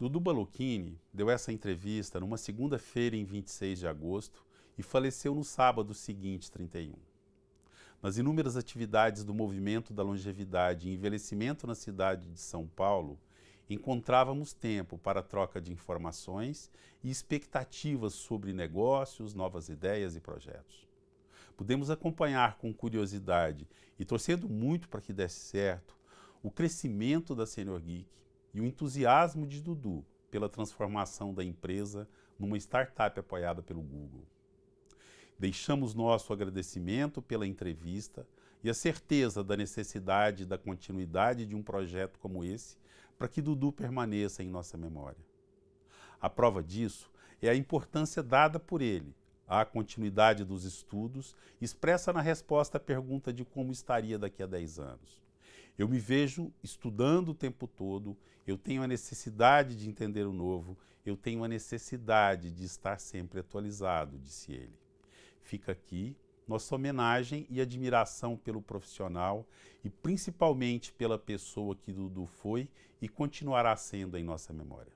Dudu Balocchini deu essa entrevista numa segunda-feira, em 26 de agosto, e faleceu no sábado seguinte, 31. Nas inúmeras atividades do movimento da longevidade e envelhecimento na cidade de São Paulo, encontrávamos tempo para troca de informações e expectativas sobre negócios, novas ideias e projetos. Pudemos acompanhar com curiosidade e torcendo muito para que desse certo o crescimento da Senior Geek e o entusiasmo de Dudu pela transformação da empresa numa startup apoiada pelo Google. Deixamos nosso agradecimento pela entrevista e a certeza da necessidade da continuidade de um projeto como esse para que Dudu permaneça em nossa memória. A prova disso é a importância dada por ele à continuidade dos estudos, expressa na resposta à pergunta de como estaria daqui a 10 anos. Eu me vejo estudando o tempo todo, eu tenho a necessidade de entender o novo, eu tenho a necessidade de estar sempre atualizado, disse ele. Fica aqui nossa homenagem e admiração pelo profissional e principalmente pela pessoa que Dudu foi e continuará sendo em nossa memória.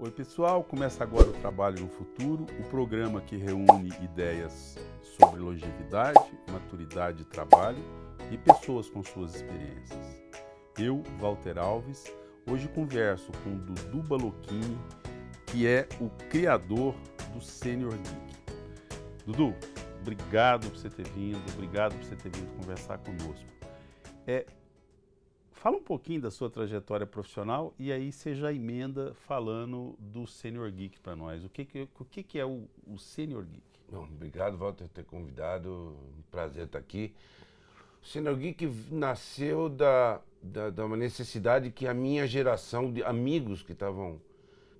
Oi, pessoal, começa agora o Trabalho no Futuro, o programa que reúne ideias sobre longevidade, maturidade e trabalho e pessoas com suas experiências. Eu, Walter Alves, hoje converso com Dudu Balocchini, que é o criador do Senior Geek. Dudu, obrigado por você ter vindo, obrigado por você ter vindo conversar conosco. É, fala um pouquinho da sua trajetória profissional e aí você já emenda falando do Senior Geek para nós. O que, o que, que é o, o Senior Geek? Bom, obrigado, Walter, por ter convidado. Um prazer estar aqui. O alguém que nasceu da, da, da, uma necessidade que a minha geração de amigos que estavam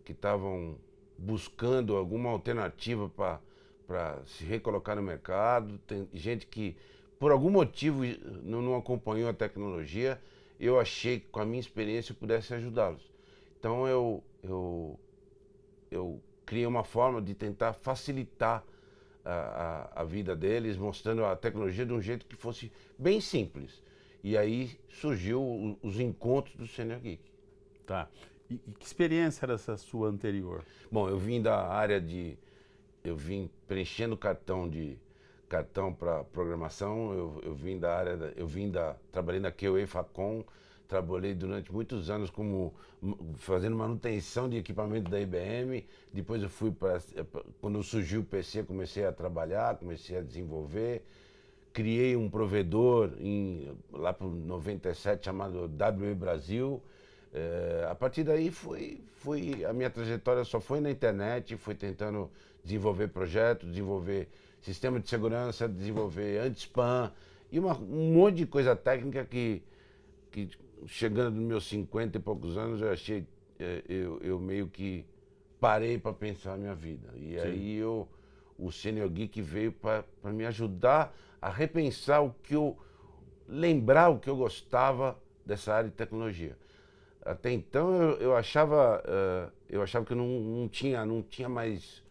que estavam buscando alguma alternativa para se recolocar no mercado, tem gente que por algum motivo não, não acompanhou a tecnologia, eu achei que com a minha experiência eu pudesse ajudá-los. Então eu, eu, eu criei uma forma de tentar facilitar a, a, a vida deles, mostrando a tecnologia de um jeito que fosse bem simples. E aí surgiu o, os encontros do Senior Geek. Tá. E, e, que experiência era essa sua anterior? Bom, eu vim da área de. Eu vim preenchendo cartão de cartão para programação, eu, eu vim da área. Da, eu vim da. Trabalhei na QA Facom, Trabalhei durante muitos anos como fazendo manutenção de equipamento da IBM. Depois eu fui para quando surgiu o PC, comecei a trabalhar, comecei a desenvolver. Criei um provedor em, lá para 97 chamado WE Brasil. É, a partir daí fui, fui, a minha trajetória só foi na internet, fui tentando desenvolver projetos, desenvolver sistema de segurança, desenvolver anti-spam e uma, um monte de coisa técnica que, que chegando nos meus 50 e poucos anos, eu achei, é, eu, eu meio que parei para pensar a minha vida. E Sim. aí eu, o Senior Geek veio para me ajudar a repensar o que eu, lembrar o que eu gostava dessa área de tecnologia. Até então eu, eu achava, uh, eu achava que eu não, não, tinha, não tinha mais,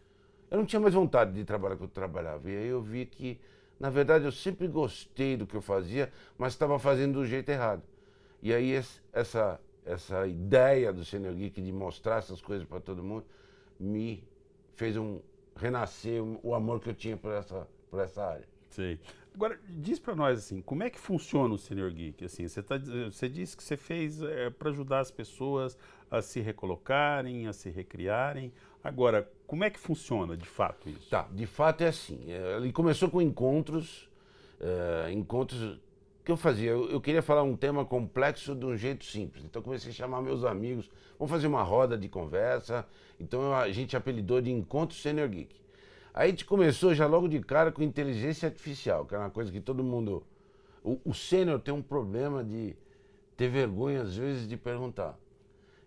eu não tinha mais vontade de trabalhar que eu trabalhava. E aí eu vi que, na verdade, eu sempre gostei do que eu fazia, mas estava fazendo do jeito errado. E aí esse, essa, essa ideia do Senior Geek de mostrar essas coisas para todo mundo me fez um renascer o amor que eu tinha por essa, por essa área. sim Agora, diz para nós assim, como é que funciona o Senior Geek? Assim, você, tá, você disse que você fez é, eh, para ajudar as pessoas a se recolocarem, a se recriarem. Agora, como é que funciona de fato isso? Tá, de fato é assim. É, ele começou com encontros, eh, encontros que eu fazia? Eu, eu, queria falar um tema complexo de um jeito simples. Então comecei a chamar meus amigos, vamos fazer uma roda de conversa. Então a gente apelidou de Encontro Senior Geek. Aí a gente começou já logo de cara com inteligência artificial, que era é uma coisa que todo mundo. O, o sênior tem um problema de ter vergonha, às vezes, de perguntar.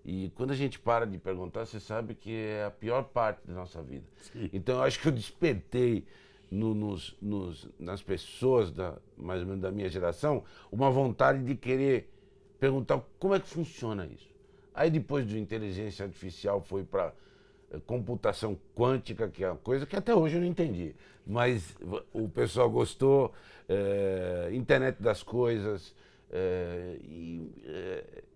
E quando a gente para de perguntar, você sabe que é a pior parte da nossa vida. Sim. Então eu acho que eu despertei no, nos, nos, nas pessoas da, mais ou menos da minha geração uma vontade de querer perguntar como é que funciona isso. Aí depois do inteligência artificial foi para eh, computação quântica, que é uma coisa que até hoje eu não entendi. Mas o pessoal gostou, é, internet das coisas, é, e,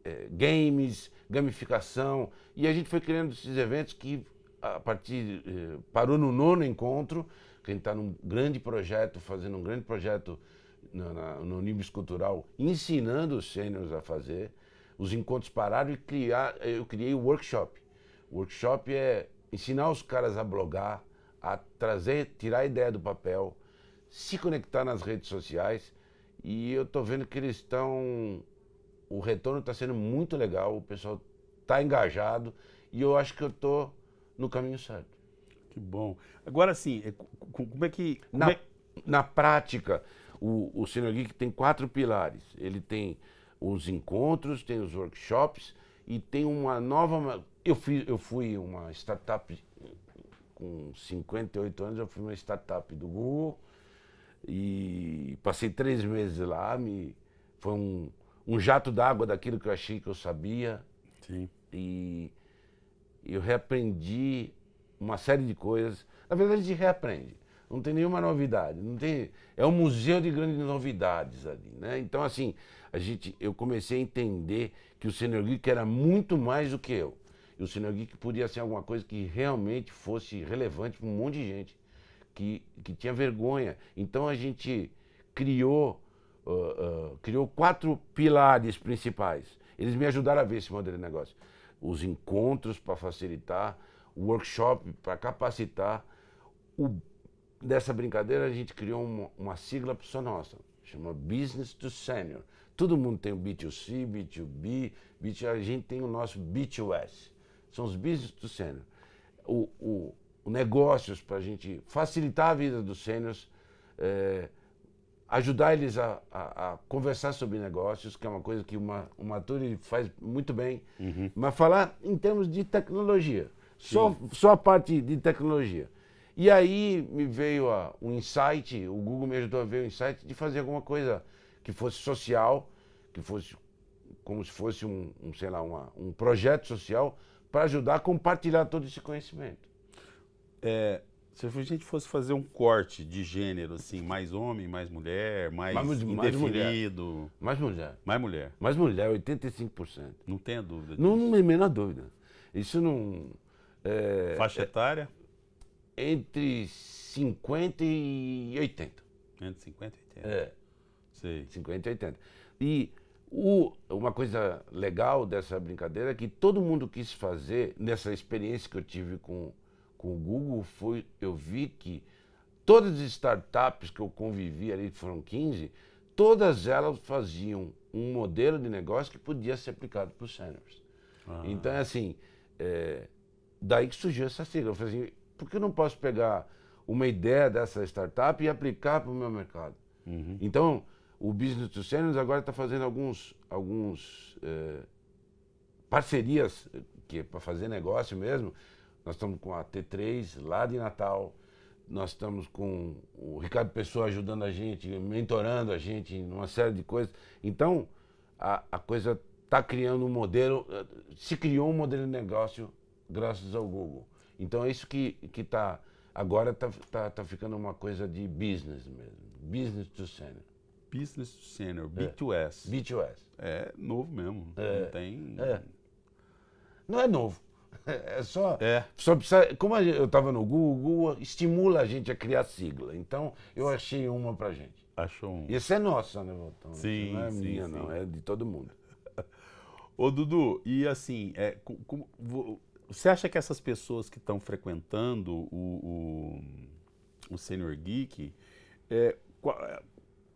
é, games, gamificação. E a gente foi criando esses eventos que a partir eh, parou no nono encontro, que a gente está num grande projeto, fazendo um grande projeto na, na, no Unibis Cultural, ensinando os sêniores a fazer. Os encontros pararam e criar, eu criei o workshop. O workshop é ensinar os caras a blogar, a trazer, tirar a ideia do papel, se conectar nas redes sociais. E eu estou vendo que eles estão. O retorno está sendo muito legal, o pessoal está engajado e eu acho que eu estou no caminho certo. Que bom. Agora sim, é, como é que. Como na, é... na prática, o, o Senior Geek tem quatro pilares. Ele tem os encontros, tem os workshops e tem uma nova. Eu fui, eu fui uma startup com 58 anos, eu fui uma startup do Google e passei três meses lá. Me, foi um, um jato d'água daquilo que eu achei que eu sabia. Sim. E eu reaprendi uma série de coisas. Na verdade, a gente reaprende. Não tem nenhuma novidade. Não tem, é um museu de grandes novidades ali, né? Então, assim, a gente, eu comecei a entender que o Senior Geek era muito mais do que eu. E o Senior Geek podia ser alguma coisa que realmente fosse relevante para um monte de gente que, que tinha vergonha. Então, a gente criou, uh, uh, criou quatro pilares principais. Eles me ajudaram a ver esse modelo de negócio os encontros para facilitar, o workshop para capacitar. O, dessa brincadeira a gente criou uma, uma sigla para nossa, chama Business to Senior. Todo mundo tem o B2C, B2B, B2, a gente tem o nosso B2S. São os business to senior. O, o, o negócios para a gente facilitar a vida dos sêniors. É, eh, ajudar eles a, a, a, conversar sobre negócios, que é uma coisa que uma, uma Turi faz muito bem, uhum. mas falar em termos de tecnologia, só, só a parte de tecnologia. E aí me veio a, um insight, o Google me ajudou a ver o um insight de fazer alguma coisa que fosse social, que fosse como se fosse um, um sei lá, uma, um projeto social para ajudar a compartilhar todo esse conhecimento. É, se a gente fosse fazer um corte de gênero, assim, mais homem, mais mulher, mais, mais indefinido. Mais mulher. mais mulher. Mais mulher. Mais mulher, 85%. Não tenha dúvida disso. Não, não é menor dúvida. Isso não. É, Faixa é etária? É, entre 50 e 80. Entre 50 e 80. É. Sei. 50 e 80. E o, uma coisa legal dessa brincadeira é que todo mundo quis fazer, nessa experiência que eu tive com com o Google foi, eu vi que todas as startups que eu convivi ali, que foram 15, todas elas faziam um modelo de negócio que podia ser aplicado para os seniors. Ah. Então, é assim, é, daí que surgiu essa sigla. Eu falei assim, por que eu não posso pegar uma ideia dessa startup e aplicar para o meu mercado? Uhum. Então, o Business to Seniors agora está fazendo alguns, alguns é, parcerias, que é para fazer negócio mesmo, nós estamos com a T3 lá de Natal. Nós estamos com o Ricardo Pessoa ajudando a gente, mentorando a gente em uma série de coisas. Então, a, a coisa está criando um modelo, se criou um modelo de negócio graças ao Google. Então, é isso que está. Que tá, agora está tá, tá ficando uma coisa de business mesmo. Business to senior. Business to senior, B2S. É. B2S. É novo mesmo. É. Não tem. É. Não é novo. É só, é. só precisa. Como eu estava no Google, Google estimula a gente a criar sigla. Então eu achei uma pra gente. Achou um. E esse é nosso né, Voltão? Sim. Não é sim, minha, sim. não. É de todo mundo. Ô, Dudu, e assim, é, como, você acha que essas pessoas que estão frequentando o, o, o Senior Geek, é,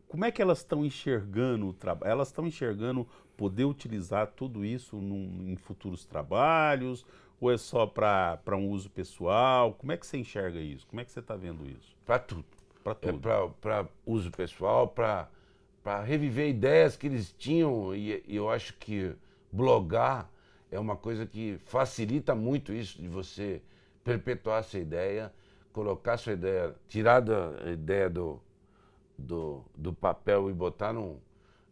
como é que elas estão enxergando o trabalho? Elas estão enxergando poder utilizar tudo isso num, em futuros trabalhos, ou é só para um uso pessoal? Como é que você enxerga isso? Como é que você está vendo isso? Para tudo. Para é tudo. É para uso pessoal, para reviver ideias que eles tinham. E, e, eu acho que blogar é uma coisa que facilita muito isso de você perpetuar essa ideia, colocar sua ideia, tirar da ideia do, do, do papel e botar no,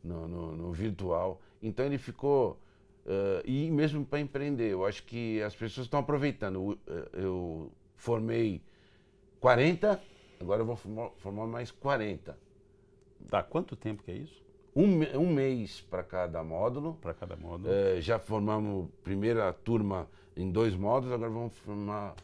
no, no, no virtual. Então ele ficou Uh, e mesmo para empreender. Eu acho que as pessoas estão aproveitando. Ah, eu, formei 40, agora eu vou formar, formar, mais 40. Dá quanto tempo que é isso? Um, um mês para cada módulo. Para cada módulo. Ah, já formamos primeira turma em dois módulos, agora vamos formar,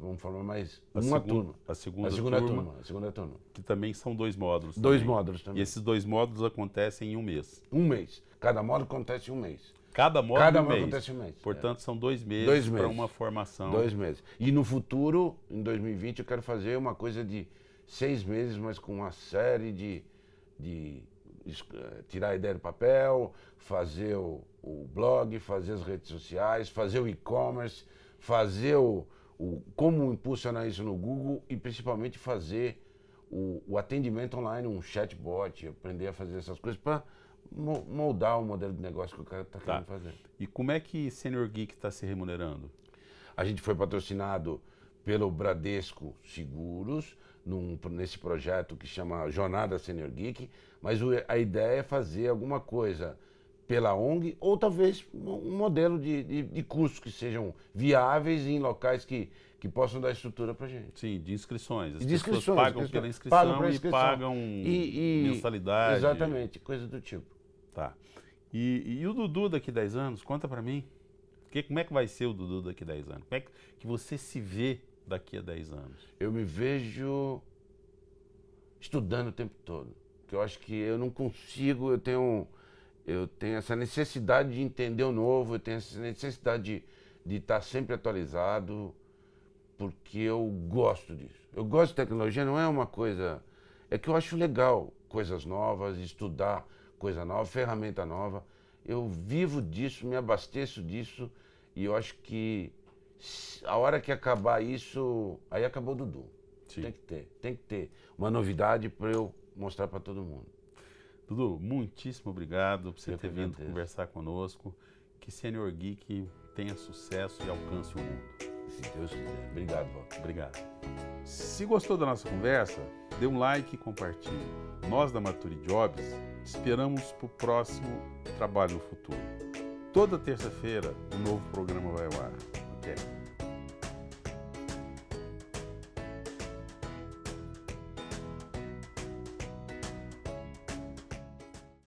vamos formar mais a uma turma. A segunda, a segunda turma, turma, A segunda turma. Que também são dois módulos. Dois também. módulos também. E esses dois módulos acontecem em um mês. Um mês. Cada módulo acontece em um mês. Cada módulo, Cada é módulo é mês. um Portanto, é. são dois meses, meses. para uma formação. Dois meses. E no futuro, em 2020, eu quero fazer uma coisa de seis meses, mas com uma série de. de eh, tirar a ideia do papel, fazer o, o blog, fazer as redes sociais, fazer o e-commerce, fazer o, o, como impulsionar isso no Google e principalmente fazer o, o atendimento online, um chatbot, aprender a fazer essas coisas para moldar o modelo de negócio que o cara está tá. querendo fazer. E como é que Senior Geek está se remunerando? A gente foi patrocinado pelo Bradesco Seguros, num, nesse projeto que chama Jornada Senior Geek, mas o, a ideia é fazer alguma coisa pela ONG ou talvez um modelo de, de, de que sejam viáveis em locais que, que possam dar estrutura para gente. Sim, de inscrições. As de inscrições, pagam inscrições, pela inscrição, pagam inscrição e pagam e, e, mensalidade. Exatamente, coisa do tipo. Tá. E, e o Dudu daqui 10 anos, conta para mim. Que, como é que vai ser o Dudu daqui a 10 anos? Como é que, que você se vê daqui a 10 anos? Eu me vejo estudando o tempo todo. porque eu acho que eu não consigo, eu tenho, eu tenho essa necessidade de entender o novo, eu tenho essa necessidade de estar tá sempre atualizado, porque eu gosto disso. Eu gosto de tecnologia, não é uma coisa. É que eu acho legal coisas novas, estudar coisa nova, ferramenta nova. Eu vivo disso, me abasteço disso e eu acho que a hora que acabar isso, aí acabou o Dudu. Sim. Tem que ter, tem que ter uma novidade para eu mostrar para todo mundo. Dudu, muitíssimo obrigado por você eu ter vindo agradeço. conversar conosco. Que Senior Geek tenha sucesso e alcance o mundo. Se Deus quiser. Obrigado, Val. Obrigado. Se gostou da nossa conversa, dê um like e compartilhe. Nós da Maturi Jobs Esperamos para o próximo trabalho no futuro. Toda terça-feira, um novo programa vai ao ar. Até!